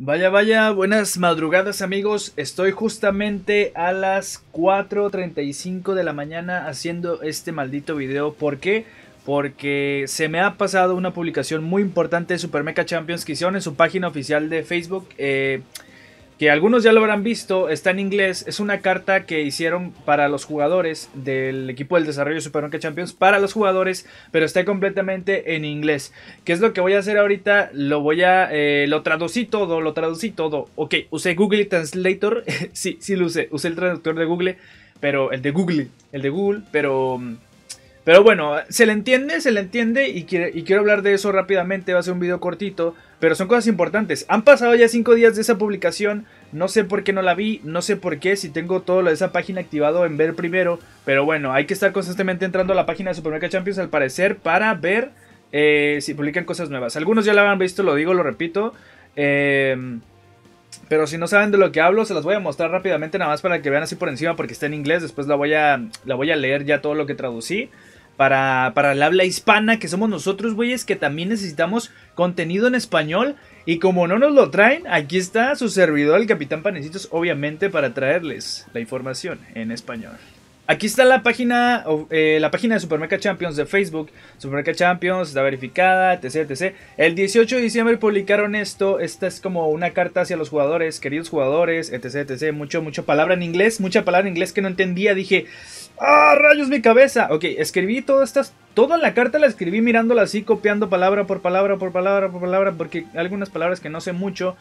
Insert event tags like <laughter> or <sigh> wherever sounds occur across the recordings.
Vaya, vaya, buenas madrugadas amigos. Estoy justamente a las 4.35 de la mañana haciendo este maldito video. ¿Por qué? Porque se me ha pasado una publicación muy importante de Super Mecha Champions que hicieron en su página oficial de Facebook. Eh, que algunos ya lo habrán visto, está en inglés, es una carta que hicieron para los jugadores del equipo del desarrollo Super Monkey Champions, para los jugadores, pero está completamente en inglés. ¿Qué es lo que voy a hacer ahorita? Lo voy a, eh, lo traducí todo, lo traducí todo. Ok, usé Google Translator, <laughs> sí, sí lo usé, usé el traductor de Google, pero el de Google, el de Google, pero... Mm, pero bueno, se le entiende, se le entiende y, y quiero hablar de eso rápidamente, va a ser un video cortito. Pero son cosas importantes. Han pasado ya cinco días de esa publicación. No sé por qué no la vi. No sé por qué. Si tengo todo lo de esa página activado en ver primero. Pero bueno, hay que estar constantemente entrando a la página de Supermercado Champions al parecer para ver eh, si publican cosas nuevas. Algunos ya la han visto, lo digo, lo repito. Em, pero si no saben de lo que hablo, se las voy a mostrar rápidamente nada más para que vean así por encima porque está en inglés. Después la voy a, la voy a leer ya todo lo que traducí para, el habla hispana, que somos nosotros, güeyes, que también necesitamos contenido en español. Y como no nos lo traen, aquí está su servidor, el Capitán Panecitos, obviamente, para traerles la información en español. Aquí está la página, eh, la página de Champions de Facebook. Supermeca Champions está verificada, etc, etc. El 18 de diciembre publicaron esto. Esta es como una carta hacia los jugadores, queridos jugadores, etc, etc. Mucho, mucha palabra en inglés, mucha palabra en inglés que no entendía. Dije, ¡ah, rayos mi cabeza! Ok, escribí todas estas, toda la carta la escribí mirándola así, copiando palabra por palabra, por palabra, por palabra, porque algunas palabras que no sé mucho.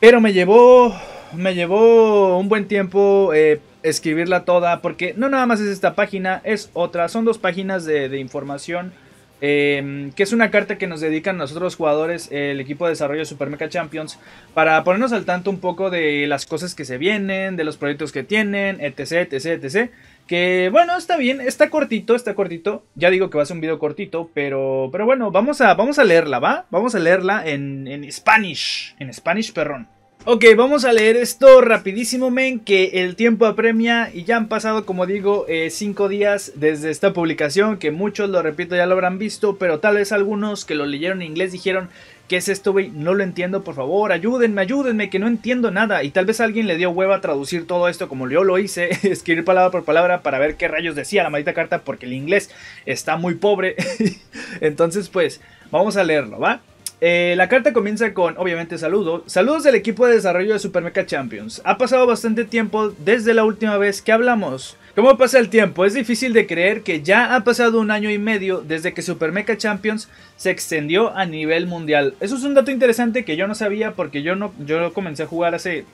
Pero me llevó, me llevó un buen tiempo. Eh, escribirla toda, porque no nada más es esta página, es otra, son dos páginas de, información, em, que es una carta que nos dedican nosotros jugadores, el equipo de desarrollo de Super Mecha Champions, para ponernos al tanto un poco de las cosas que se vienen, de los proyectos que tienen, etc, etc, etc. Que bueno, está bien, está cortito, está cortito. Ya digo que va a ser un video cortito, pero, pero bueno, vamos a, vamos a leerla, ¿va? Vamos a leerla en, en Spanish, en Spanish, perrón. Ok, vamos a leer esto rapidísimo, men, que el tiempo apremia y ya han pasado, como digo, eh, cinco días desde esta publicación, que muchos, lo repito, ya lo habrán visto, pero tal vez algunos que lo leyeron en inglés dijeron, ¿qué es esto, güey? No lo entiendo, por favor, ayúdenme, ayúdenme, que no entiendo nada. Y tal vez alguien le dio hueva a traducir todo esto como yo lo hice, <laughs> escribir palabra por palabra para ver qué rayos decía la maldita carta, porque el inglés está muy pobre. <laughs> Entonces, pues, vamos a leerlo, ¿va? Eh, la carta comienza con, obviamente, saludos. Saludos del equipo de desarrollo de Super Mecha Champions. Ha pasado bastante tiempo desde la última vez que hablamos. ¿Cómo pasa el tiempo? Es difícil de creer que ya ha pasado un año y medio desde que Super Mecha Champions se extendió a nivel mundial. Eso es un dato interesante que yo no sabía porque yo no yo comencé a jugar hace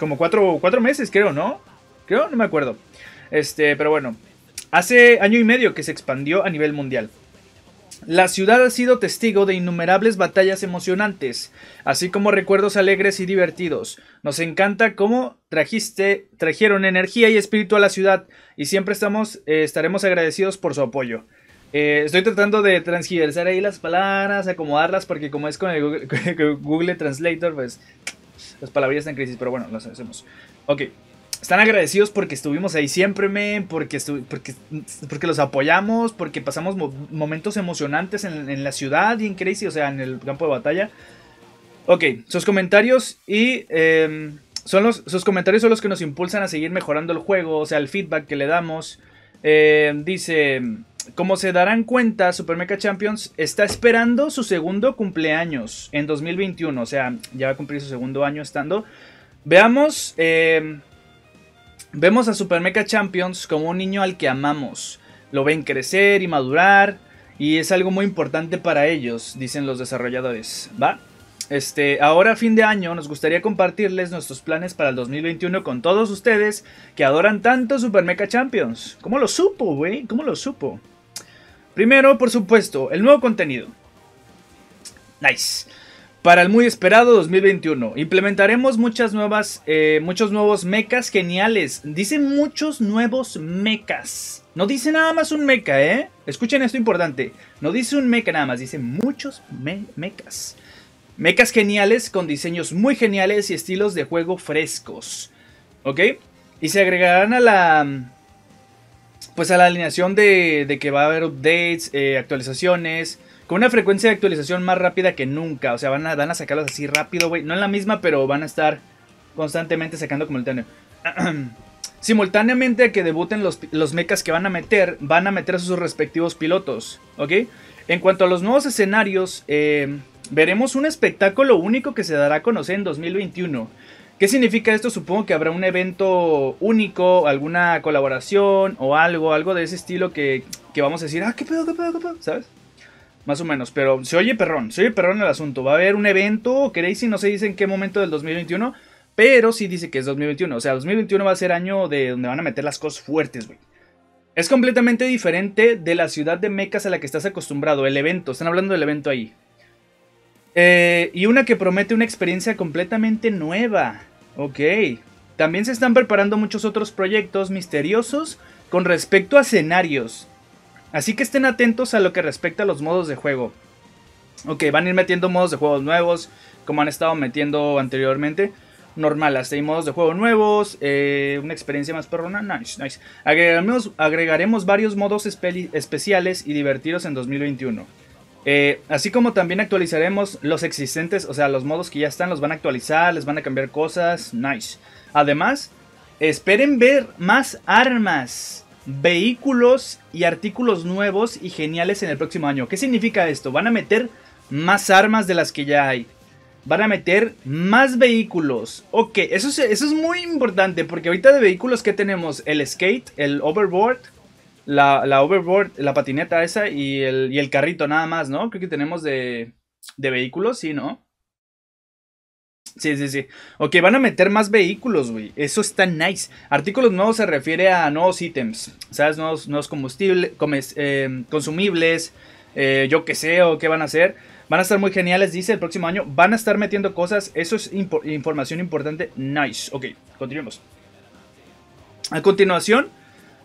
como cuatro, cuatro meses, creo, ¿no? Creo, no me acuerdo. Este, pero bueno. Hace año y medio que se expandió a nivel mundial. La ciudad ha sido testigo de innumerables batallas emocionantes, así como recuerdos alegres y divertidos. Nos encanta cómo trajiste, trajeron energía y espíritu a la ciudad y siempre estamos, eh, estaremos agradecidos por su apoyo. Eh, estoy tratando de transgiversar ahí las palabras, acomodarlas, porque como es con el Google, <laughs> Google Translator, pues las palabras están en crisis, pero bueno, las hacemos. Ok están agradecidos porque estuvimos ahí siempre, men, porque, porque, porque los apoyamos, porque pasamos momentos emocionantes en, la ciudad y en Crazy, o sea, en el campo de batalla. Ok, sus comentarios y... Em, son los, sus comentarios son los que nos impulsan a seguir mejorando el juego, o sea, el feedback que le damos. Em, dice, como se darán cuenta, Super Mecha Champions está esperando su segundo cumpleaños en 2021, o sea, ya va a cumplir su segundo año estando. Veamos em, Vemos a Super Mecha Champions como un niño al que amamos. Lo ven crecer y madurar y es algo muy importante para ellos, dicen los desarrolladores. ¿Va? Este, ahora a fin de año nos gustaría compartirles nuestros planes para el 2021 con todos ustedes que adoran tanto Super Mecha Champions. ¿Cómo lo supo, güey? ¿Cómo lo supo? Primero, por supuesto, el nuevo contenido. Nice. Para el muy esperado 2021, implementaremos muchas nuevas, eh, muchos nuevos mechas geniales. Dicen muchos nuevos mechas. No dice nada más un mecha, ¿eh? Escuchen esto importante. No dice un mecha nada más, dice muchos mechas. Mechas geniales con diseños muy geniales y estilos de juego frescos. ¿Ok? Y se agregarán a la... Pues a la alineación de, de que va a haber updates, eh, actualizaciones con una frecuencia de actualización más rápida que nunca. O sea, van a, van a sacarlos así rápido, güey. No en la misma, pero van a estar constantemente sacando simultáneo. <clears throat> Simultáneamente a que debuten los, los mechas que van a meter, van a meter a sus respectivos pilotos, ¿ok? En cuanto a los nuevos escenarios, eh, veremos un espectáculo único que se dará a conocer en 2021. ¿Qué significa esto? Supongo que habrá un evento único, alguna colaboración o algo, algo de ese estilo que, que vamos a decir, ah, qué pedo, qué pedo, qué pedo, ¿sabes? Más o menos, pero se oye perrón, se oye perrón el asunto. Va a haber un evento, Crazy, no se dice en qué momento del 2021, pero sí dice que es 2021. O sea, 2021 va a ser año de donde van a meter las cosas fuertes, güey. Es completamente diferente de la ciudad de mecas a la que estás acostumbrado. El evento, están hablando del evento ahí. Eh, y una que promete una experiencia completamente nueva. Ok. También se están preparando muchos otros proyectos misteriosos con respecto a escenarios. Así que estén atentos a lo que respecta a los modos de juego. Ok, van a ir metiendo modos de juegos nuevos, como han estado metiendo anteriormente. Normal, hasta hay modos de juego nuevos, eh, una experiencia más perrona, nice, nice. Agregaremos, varios modos especiales y divertidos en 2021. Eh, así como también actualizaremos los existentes, o sea, los modos que ya están, los van a actualizar, les van a cambiar cosas, nice. Además, esperen ver más armas vehículos y artículos nuevos y geniales en el próximo año. ¿Qué significa esto? Van a meter más armas de las que ya hay. Van a meter más vehículos. Ok, eso es, eso es muy importante porque ahorita de vehículos que tenemos el skate, el overboard, la, overboard, la patineta esa y el, carrito nada más, ¿no? Creo que tenemos de, de vehículos, sí, ¿no? Sí, sí, sí. Ok, van a meter más vehículos, güey. Eso está nice. Artículos nuevos se refiere a nuevos ítems. ¿Sabes? Nuevos, combustibles, eh, consumibles, eh, yo qué sé, o qué van a hacer. Van a estar muy geniales, dice, el próximo año. Van a estar metiendo cosas. Eso es información importante. Nice. Ok, continuemos. A continuación,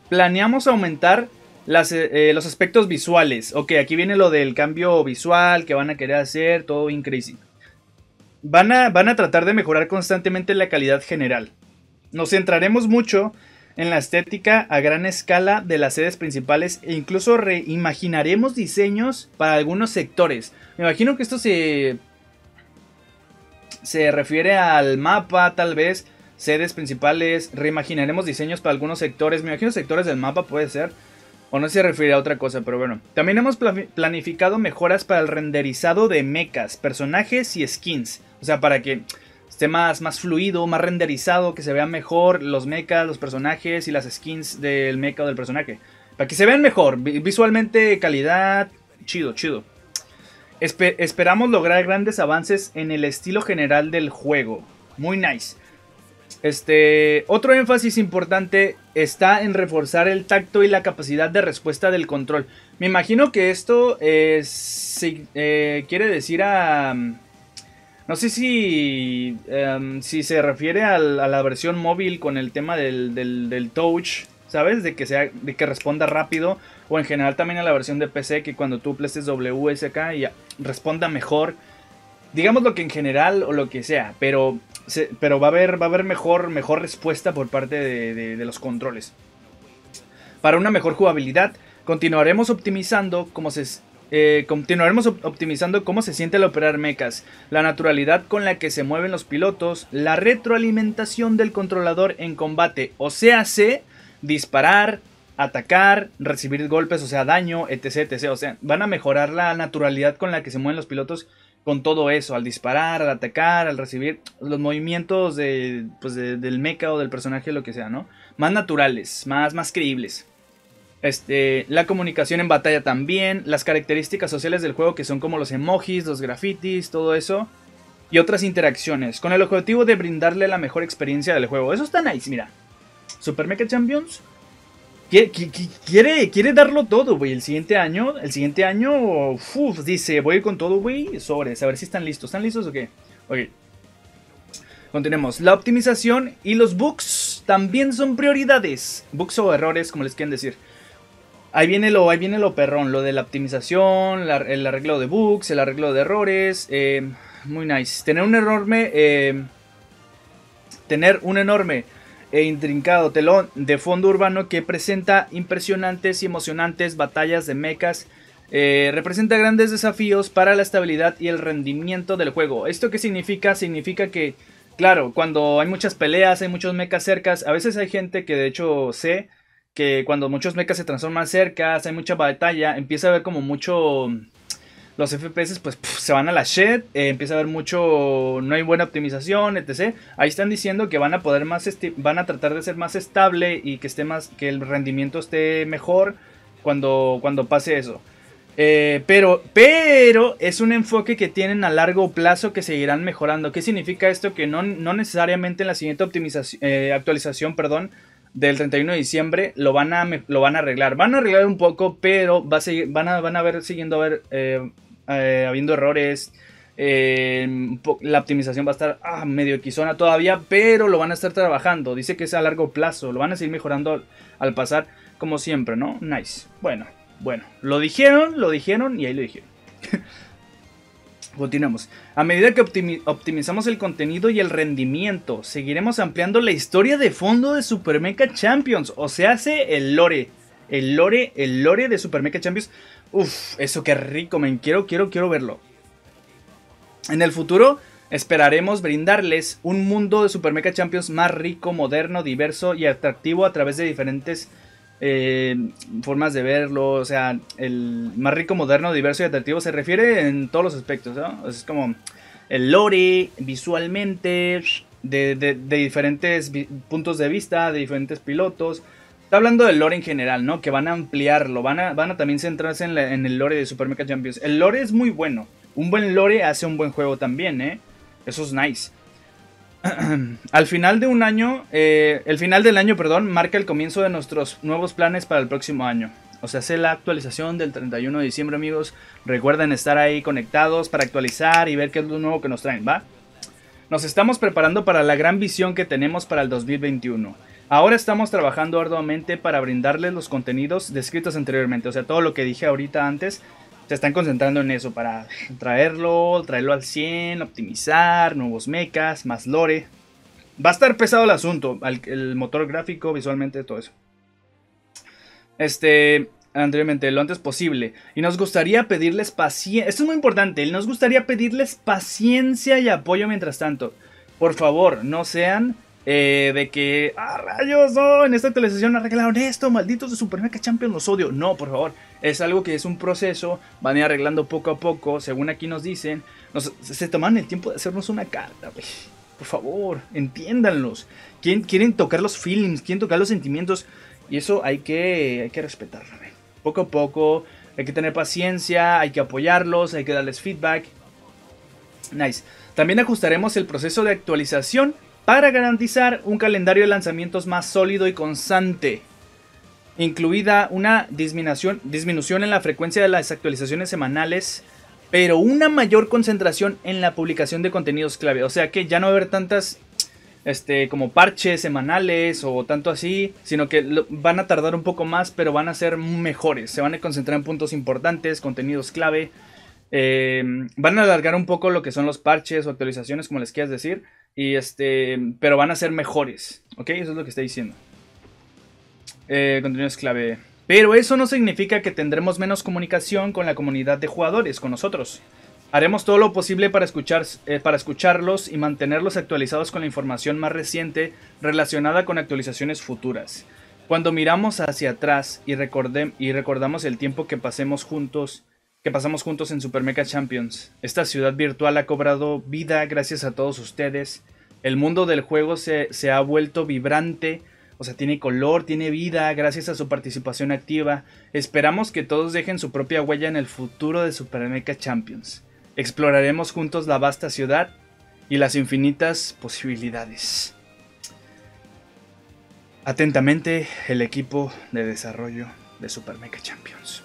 planeamos aumentar las, eh, los aspectos visuales. Ok, aquí viene lo del cambio visual que van a querer hacer. Todo increíble Van a, tratar de mejorar constantemente la calidad general. Nos centraremos mucho en la estética a gran escala de las sedes principales e incluso reimaginaremos diseños para algunos sectores. Me imagino que esto se, se refiere al mapa, tal vez, sedes principales, reimaginaremos diseños para algunos sectores. Me imagino sectores del mapa puede ser. O no se refiere a otra cosa, pero bueno. También hemos planificado mejoras para el renderizado de mechas, personajes y skins. O sea, para que esté más, más fluido, más renderizado, que se vean mejor los mechas, los personajes y las skins del mecha o del personaje. Para que se vean mejor, visualmente calidad, chido, chido. esperamos lograr grandes avances en el estilo general del juego. Muy nice. Este, otro énfasis importante está en reforzar el tacto y la capacidad de respuesta del control. Me imagino que esto eh, quiere decir a... No sé si, em, si se refiere a la versión móvil con el tema del, touch, ¿sabes? De que, sea, de que responda rápido. O en general también a la versión de PC que cuando tú plestes WSK y responda mejor. Digamos lo que en general o lo que sea, pero, pero va a haber, va a haber mejor, mejor respuesta por parte de, de los controles. Para una mejor jugabilidad, continuaremos optimizando como se, eh, continuaremos optimizando cómo se siente al operar mechas, la naturalidad con la que se mueven los pilotos, la retroalimentación del controlador en combate, o sea, se disparar, atacar, recibir golpes, o sea, daño, etc, etc. O sea, van a mejorar la naturalidad con la que se mueven los pilotos con todo eso, al disparar, al atacar, al recibir los movimientos pues, del mecha o del personaje, lo que sea, ¿no? Más naturales, más, más creíbles. Este, la comunicación en batalla también, las características sociales del juego que son como los emojis, los grafitis, todo eso. Y otras interacciones, con el objetivo de brindarle la mejor experiencia del juego. Eso está nice, mira. Super Mecha Champions quiere, quiere, quiere darlo todo, güey. El siguiente año, el siguiente año, dice, voy con todo, güey. Sobres, a ver si están listos. ¿Están listos o qué? Ok. Continuemos. La optimización y los bugs también son prioridades. Bugs o errores, como les quieren decir. Ahí viene lo, ahí viene lo perrón, lo de la optimización, el arreglo de bugs, el arreglo de errores. Eh, muy nice. Tener un enorme. Eh, tener un enorme e intrincado telón de fondo urbano que presenta impresionantes y emocionantes batallas de mechas. Eh, representa grandes desafíos para la estabilidad y el rendimiento del juego. ¿Esto qué significa? Significa que, claro, cuando hay muchas peleas, hay muchos mechas cercas, a veces hay gente que de hecho sé que cuando muchos mechas se transforman cerca, hay mucha batalla, empieza a haber como mucho... Los FPS pues se van a la shit, eh, empieza a haber mucho... No hay buena optimización, etc. Ahí están diciendo que van a poder más... Van a tratar de ser más estable y que esté más... Que el rendimiento esté mejor cuando, cuando pase eso. Eh, pero, pero es un enfoque que tienen a largo plazo que seguirán mejorando. ¿Qué significa esto? Que no, necesariamente en la siguiente optimización, eh, actualización perdón, del 31 de diciembre lo van a, lo van a arreglar. Van a arreglar un poco, pero va a seguir, van, a, van a ver siguiendo a ver, eh, eh, habiendo errores. Eh, la optimización va a estar ah, medio equizona todavía, pero lo van a estar trabajando. Dice que es a largo plazo, lo van a seguir mejorando al pasar, como siempre, ¿no? Nice. Bueno, bueno, lo dijeron, lo dijeron y ahí lo dijeron. <laughs> Continuamos. A medida que optimizamos el contenido y el rendimiento, seguiremos ampliando la historia de fondo de Super Mecha Champions. O sea, hace el lore. El lore, el lore de Super Mecha Champions. Uf, eso qué rico, me Quiero, quiero, quiero verlo. En el futuro, esperaremos brindarles un mundo de Super Mecha Champions más rico, moderno, diverso y atractivo a través de diferentes eh, formas de verlo, o sea, el más rico, moderno, diverso y atractivo se refiere en todos los aspectos, Es como el lore, visualmente, de, diferentes puntos de vista, de diferentes pilotos. Está hablando del lore en general, ¿no? Que van a ampliarlo, van a, van a también centrarse en, el lore de Super Mecha Champions. El lore es muy bueno. Un buen lore hace un buen juego también, ¿eh? Eso es nice. <clears throat> Al final de un año, eh, el final del año, perdón, marca el comienzo de nuestros nuevos planes para el próximo año. O sea, hace la actualización del 31 de diciembre, amigos. Recuerden estar ahí conectados para actualizar y ver qué es lo nuevo que nos traen, ¿va? Nos estamos preparando para la gran visión que tenemos para el 2021. Ahora estamos trabajando arduamente para brindarles los contenidos descritos anteriormente. O sea, todo lo que dije ahorita antes se están concentrando en eso para traerlo, traerlo al 100, optimizar, nuevos mechas, más lore. Va a estar pesado el asunto, el, motor gráfico, visualmente, todo eso. Este, anteriormente, lo antes posible. Y nos gustaría pedirles paciencia. Esto es muy importante. Nos gustaría pedirles paciencia y apoyo mientras tanto. Por favor, no sean eh, de que, ah, rayos, no, en esta actualización arreglaron esto, malditos de Super Mega Champions, los odio. No, por favor, es algo que es un proceso, van a ir arreglando poco a poco, según aquí nos dicen. se toman el tiempo de hacernos una carta, Por favor, entiéndanlos. Quieren, quieren tocar los feelings, quieren tocar los sentimientos, y eso hay que, hay que respetarlo, Poco a poco, hay que tener paciencia, hay que apoyarlos, hay que darles feedback. Nice. También ajustaremos el proceso de actualización para garantizar un calendario de lanzamientos más sólido y constante, incluida una disminución, en la frecuencia de las actualizaciones semanales, pero una mayor concentración en la publicación de contenidos clave. O sea que ya no va a haber tantas este, como parches semanales o tanto así, sino que van a tardar un poco más, pero van a ser mejores. Se van a concentrar en puntos importantes, contenidos clave. Eh, van a alargar un poco lo que son los parches o actualizaciones, como les quieras decir, y este, pero van a ser mejores, ¿ok? Eso es lo que estoy diciendo. Eh, es clave. Pero eso no significa que tendremos menos comunicación con la comunidad de jugadores, con nosotros. Haremos todo lo posible para, escuchar, eh, para escucharlos y mantenerlos actualizados con la información más reciente relacionada con actualizaciones futuras. Cuando miramos hacia atrás y, recordemos y recordamos el tiempo que pasemos juntos, que pasamos juntos en Supermeca Champions. Esta ciudad virtual ha cobrado vida gracias a todos ustedes. El mundo del juego se, ha vuelto vibrante, o sea, tiene color, tiene vida, gracias a su participación activa. Esperamos que todos dejen su propia huella en el futuro de Supermeca Champions. Exploraremos juntos la vasta ciudad y las infinitas posibilidades. Atentamente, el equipo de desarrollo de Supermeca Champions.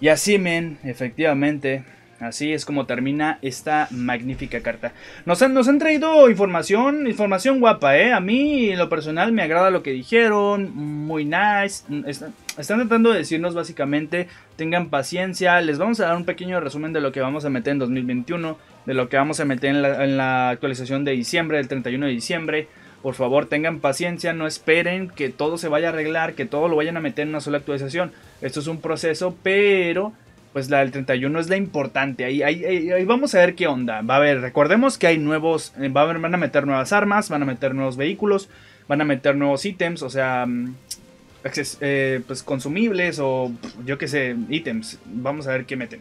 Y así, men, efectivamente, Así es como termina esta magnífica carta. Nos han, nos han traído información, información guapa, ¿eh? A mí, en lo personal, me agrada lo que dijeron, muy nice. están tratando de decirnos básicamente, tengan paciencia, les vamos a dar un pequeño resumen de lo que vamos a meter en 2021, de lo que vamos a meter en la, en la actualización de diciembre, del 31 de diciembre. Por favor, tengan paciencia, no esperen que todo se vaya a arreglar, que todo lo vayan a meter en una sola actualización. Esto es un proceso, pero pues la del 31 es la importante. Ahí, vamos a ver qué onda. Va a haber, recordemos que hay nuevos, eh, van a meter nuevas armas, van a meter nuevos vehículos, van a meter nuevos ítems, o sea, mm, eh, pues consumibles o yo qué sé, ítems. Vamos a ver qué meten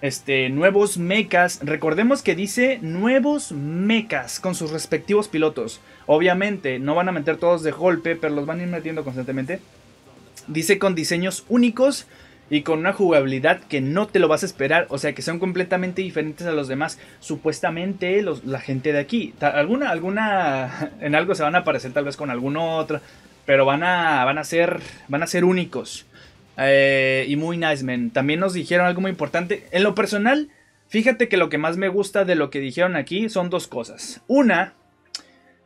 este, nuevos mechas. Recordemos que dice nuevos mechas con sus respectivos pilotos. Obviamente, no van a meter todos de golpe, pero los van a ir metiendo constantemente. Dice con diseños únicos y con una jugabilidad que no te lo vas a esperar, o sea, que son completamente diferentes a los demás, supuestamente los, la gente de aquí. Alguna, alguna, <laughs> en algo se van a parecer tal vez con alguna otra, pero van a, van a ser, van a ser únicos. Eh, y muy nice, men. También nos dijeron algo muy importante. En lo personal, fíjate que lo que más me gusta de lo que dijeron aquí son dos cosas. Una,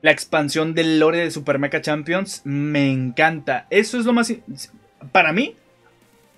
la expansión del lore de Super Mecha Champions me encanta. Eso es lo más. Para mí,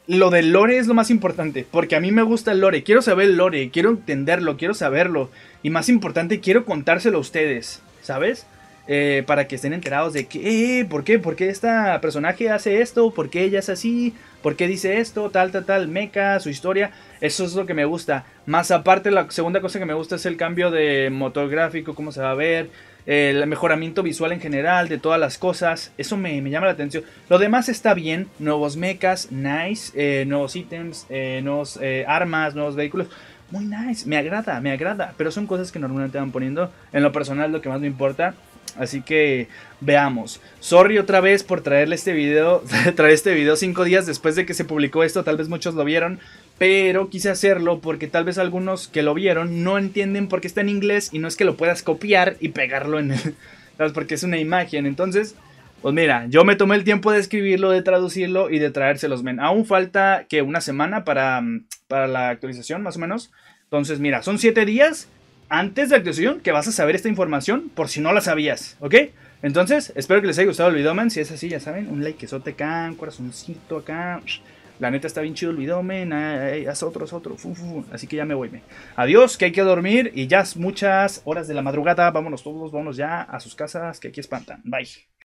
lo del lore es lo más importante. Porque a mí me gusta el lore. Quiero saber el lore. Quiero entenderlo. Quiero saberlo. Y más importante, quiero contárselo a ustedes. ¿Sabes? Eh, para que estén enterados de que, eh, ¿por qué? ¿Por qué esta personaje hace esto? ¿Por qué ella es así? ¿Por qué dice esto? Tal, tal, tal, meca, su historia. Eso es lo que me gusta. Más aparte, la segunda cosa que me gusta es el cambio de motor gráfico, cómo se va a ver, el mejoramiento visual en general de todas las cosas. Eso me, llama la atención. Lo demás está bien. Nuevos mechas, nice. Eh, nuevos ítems, eh, nuevos eh, armas, nuevos vehículos. Muy nice. Me agrada, me agrada. Pero son cosas que normalmente van poniendo. En lo personal, lo que más me importa Así que veamos. Sorry otra vez por traerle este video, <laughs> traer este video cinco días después de que se publicó esto, tal vez muchos lo vieron, pero quise hacerlo porque tal vez algunos que lo vieron no entienden por qué está en inglés y no es que lo puedas copiar y pegarlo en el, <laughs> ¿sabes? porque es una imagen. Entonces, pues mira, yo me tomé el tiempo de escribirlo, de traducirlo y de traérselos, men. Aún falta que una semana para, mm, para la actualización, más o menos. Entonces, mira, son siete días antes de la que vas a saber esta información por si no la sabías, ¿ok? Entonces, espero que les haya gustado el video, Si es así, ya saben, un like, quesote acá, un corazoncito acá. La neta está bien chido el video, haz otro, haz otro. Así que ya me voy, Adiós, que hay que dormir. Y ya es muchas horas de la madrugada. Vámonos todos, vámonos ya a sus casas, que aquí espantan. Bye.